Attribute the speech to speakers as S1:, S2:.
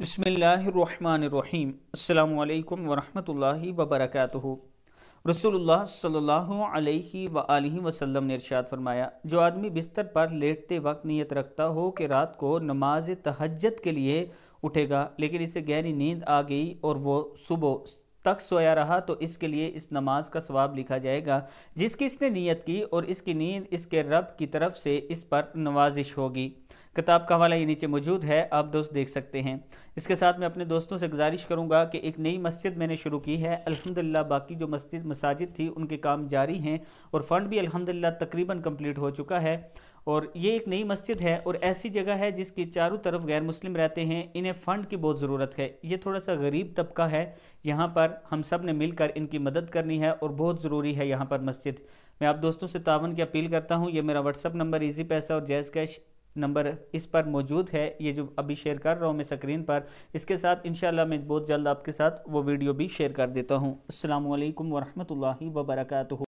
S1: बसमिलीम अल्लाम वरहमतुल्लाहि वबरक़ रसूलुल्लाह सल्लल्लाहु अलैहि ने इरशाद फरमाया जो आदमी बिस्तर पर लेटते वक्त नीयत रखता हो कि रात को नमाज तहजत के लिए उठेगा लेकिन इसे गहरी नींद आ गई और वो सुबह तक सोया रहा तो इसके लिए इस नमाज का स्वाब लिखा जाएगा जिसकी इसने नीयत की और इसकी नींद इसके रब की तरफ से इस पर नवाजिश होगी किताब का हवाला ये नीचे मौजूद है आप दोस्त देख सकते हैं इसके साथ मैं अपने दोस्तों से गुजारिश करूँगा कि एक नई मस्जिद मैंने शुरू की है अल्हम्दुलिल्लाह बाकी जो मस्जिद मसाजिद थी उनके काम जारी हैं और फ़ंड भी अल्हम्दुलिल्लाह तकरीबन कंप्लीट हो चुका है और ये एक नई मस्जिद है और ऐसी जगह है जिसकी चारों तरफ गैर मुस्लिम रहते हैं इन्हें फ़ंड की बहुत ज़रूरत है ये थोड़ा सा गरीब तबका है यहाँ पर हम सब ने मिलकर इनकी मदद करनी है और बहुत ज़रूरी है यहाँ पर मस्जिद मैं आप दोस्तों से तावन की अपील करता हूँ ये मेरा व्हाट्सअप नंबर ईजी पैसा और जैज़ कैश नंबर इस पर मौजूद है ये जो अभी शेयर कर रहा हूँ मैं स्क्रीन पर इसके साथ इन मैं बहुत जल्द आपके साथ वो वीडियो भी शेयर कर देता हूँ अल्लाम वरहमल वर्का